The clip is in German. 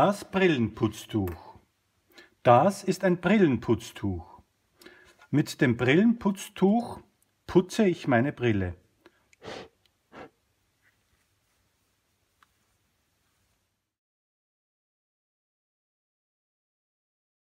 Das Brillenputztuch. Das ist ein Brillenputztuch. Mit dem Brillenputztuch putze ich meine Brille.